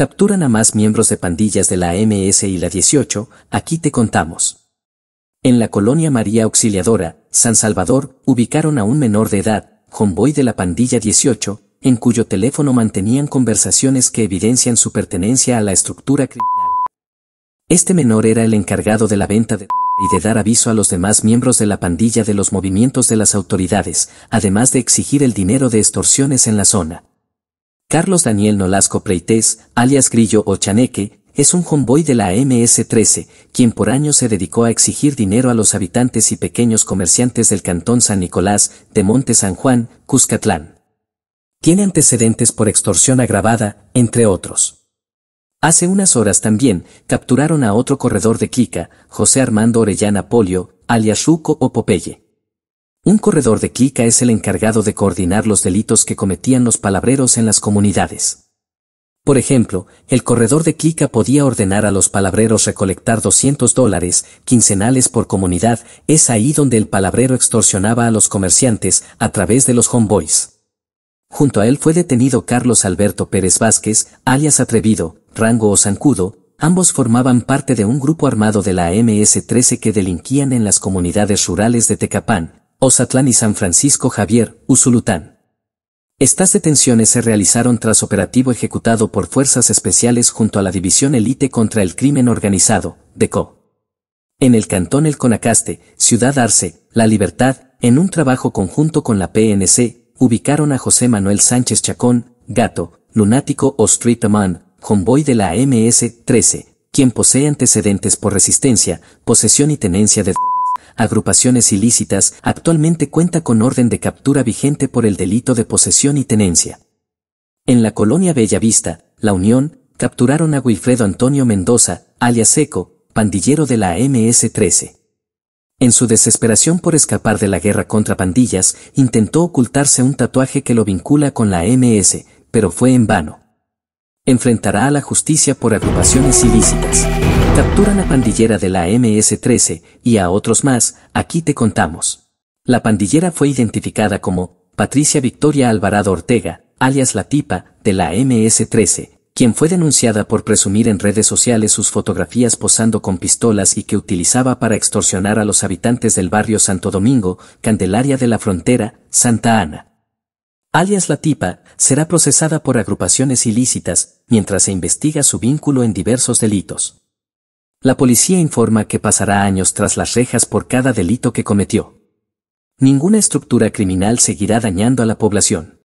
capturan a más miembros de pandillas de la MS y la 18, aquí te contamos. En la colonia María Auxiliadora, San Salvador, ubicaron a un menor de edad, convoy de la pandilla 18, en cuyo teléfono mantenían conversaciones que evidencian su pertenencia a la estructura criminal. Este menor era el encargado de la venta de y de dar aviso a los demás miembros de la pandilla de los movimientos de las autoridades, además de exigir el dinero de extorsiones en la zona. Carlos Daniel Nolasco Preites, alias Grillo Ochaneque, es un convoy de la MS-13, quien por años se dedicó a exigir dinero a los habitantes y pequeños comerciantes del Cantón San Nicolás, de Monte San Juan, Cuscatlán. Tiene antecedentes por extorsión agravada, entre otros. Hace unas horas también, capturaron a otro corredor de Quica, José Armando Orellana Polio, alias Ruco o Popeye. Un corredor de clica es el encargado de coordinar los delitos que cometían los palabreros en las comunidades. Por ejemplo, el corredor de clica podía ordenar a los palabreros recolectar 200 dólares quincenales por comunidad, es ahí donde el palabrero extorsionaba a los comerciantes a través de los homeboys. Junto a él fue detenido Carlos Alberto Pérez Vázquez, alias Atrevido, Rango o Zancudo, ambos formaban parte de un grupo armado de la ms 13 que delinquían en las comunidades rurales de Tecapán, Ozatlán y San Francisco Javier, Usulután. Estas detenciones se realizaron tras operativo ejecutado por fuerzas especiales junto a la División Elite contra el Crimen Organizado, DECO. En el cantón El Conacaste, Ciudad Arce, La Libertad, en un trabajo conjunto con la PNC, ubicaron a José Manuel Sánchez Chacón, gato, lunático o street man, convoy de la MS 13 quien posee antecedentes por resistencia, posesión y tenencia de agrupaciones ilícitas, actualmente cuenta con orden de captura vigente por el delito de posesión y tenencia. En la colonia Bellavista, La Unión, capturaron a Wilfredo Antonio Mendoza, alias Seco, pandillero de la ms 13 En su desesperación por escapar de la guerra contra pandillas, intentó ocultarse un tatuaje que lo vincula con la MS, pero fue en vano. Enfrentará a la justicia por agrupaciones ilícitas. Capturan a pandillera de la MS-13 y a otros más, aquí te contamos. La pandillera fue identificada como Patricia Victoria Alvarado Ortega, alias la tipa, de la MS-13, quien fue denunciada por presumir en redes sociales sus fotografías posando con pistolas y que utilizaba para extorsionar a los habitantes del barrio Santo Domingo, Candelaria de la Frontera, Santa Ana. Alias la tipa, será procesada por agrupaciones ilícitas, mientras se investiga su vínculo en diversos delitos. La policía informa que pasará años tras las rejas por cada delito que cometió. Ninguna estructura criminal seguirá dañando a la población.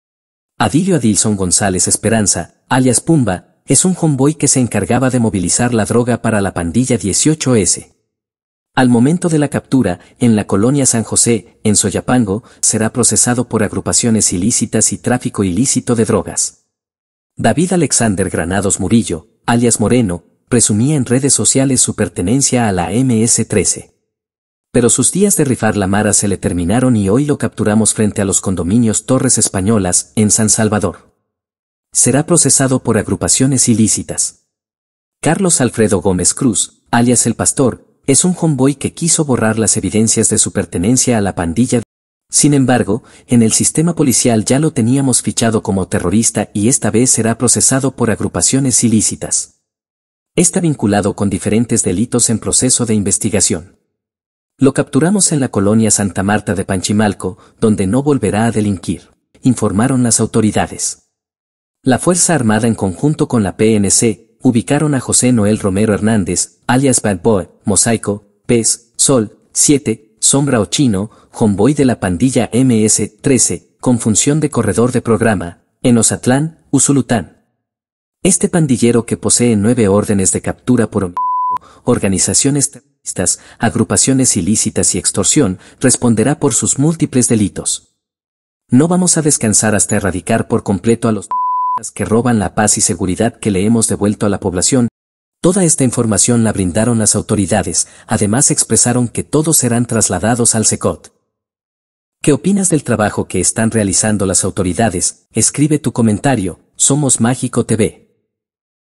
Adilio Adilson González Esperanza, alias Pumba, es un homeboy que se encargaba de movilizar la droga para la pandilla 18S. Al momento de la captura, en la colonia San José, en Soyapango, será procesado por agrupaciones ilícitas y tráfico ilícito de drogas. David Alexander Granados Murillo, alias Moreno, presumía en redes sociales su pertenencia a la MS-13. Pero sus días de rifar la mara se le terminaron y hoy lo capturamos frente a los condominios Torres Españolas, en San Salvador. Será procesado por agrupaciones ilícitas. Carlos Alfredo Gómez Cruz, alias El Pastor, es un homeboy que quiso borrar las evidencias de su pertenencia a la pandilla. Sin embargo, en el sistema policial ya lo teníamos fichado como terrorista y esta vez será procesado por agrupaciones ilícitas está vinculado con diferentes delitos en proceso de investigación. Lo capturamos en la colonia Santa Marta de Panchimalco, donde no volverá a delinquir, informaron las autoridades. La Fuerza Armada en conjunto con la PNC ubicaron a José Noel Romero Hernández, alias Bad Boy, Mosaico, Pez, Sol, 7, Sombra o Chino, convoy de la pandilla MS-13, con función de corredor de programa, en Ozatlán, Usulután. Este pandillero que posee nueve órdenes de captura por organizaciones terroristas, agrupaciones ilícitas y extorsión, responderá por sus múltiples delitos. No vamos a descansar hasta erradicar por completo a los que roban la paz y seguridad que le hemos devuelto a la población. Toda esta información la brindaron las autoridades, además expresaron que todos serán trasladados al SECOT. ¿Qué opinas del trabajo que están realizando las autoridades? Escribe tu comentario, Somos Mágico TV.